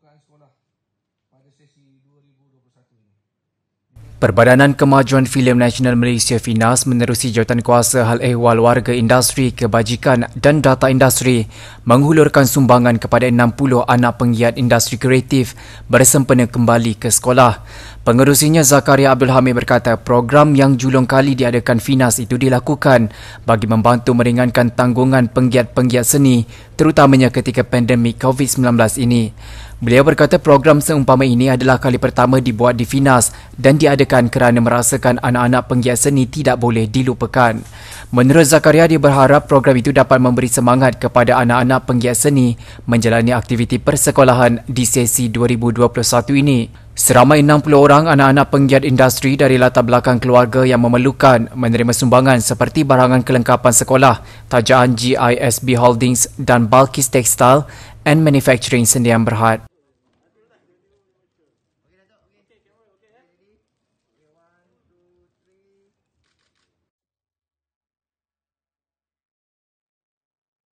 pembukaan sekolah pada sesi 2021 ini. Perbadanan Kemajuan Filem Nasional Malaysia FINAS menerusi jawatan kuasa hal ehwal warga industri kebajikan dan data industri menghulurkan sumbangan kepada 60 anak penggiat industri kreatif bersempena kembali ke sekolah. Pengerusinya Zakaria Abdul Hamid berkata program yang julung kali diadakan FINAS itu dilakukan bagi membantu meringankan tanggungan penggiat-penggiat seni terutamanya ketika pandemik COVID-19 ini. Beliau berkata program seumpama ini adalah kali pertama dibuat di Finas dan diadakan kerana merasakan anak-anak penggiat seni tidak boleh dilupakan. Menurut Zakaria, dia berharap program itu dapat memberi semangat kepada anak-anak penggiat seni menjalani aktiviti persekolahan di sesi 2021 ini. Seramai 60 orang anak-anak penggiat industri dari latar belakang keluarga yang memerlukan menerima sumbangan seperti barangan kelengkapan sekolah, tajaan GISB Holdings dan Balkis Textile and Manufacturing Sendian Berhad. take it. We're okay. Really?